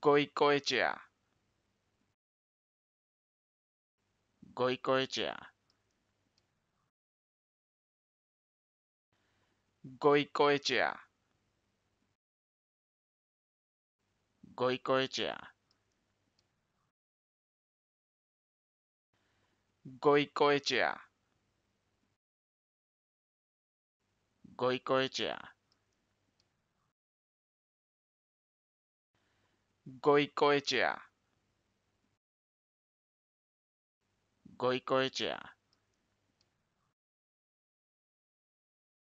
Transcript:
ごいこえちや。ごいこえちや。ごいこえちや。ごいこえちや。ごいこえちや。ごいこえちごいこえちゃ。ごいこえちゃ。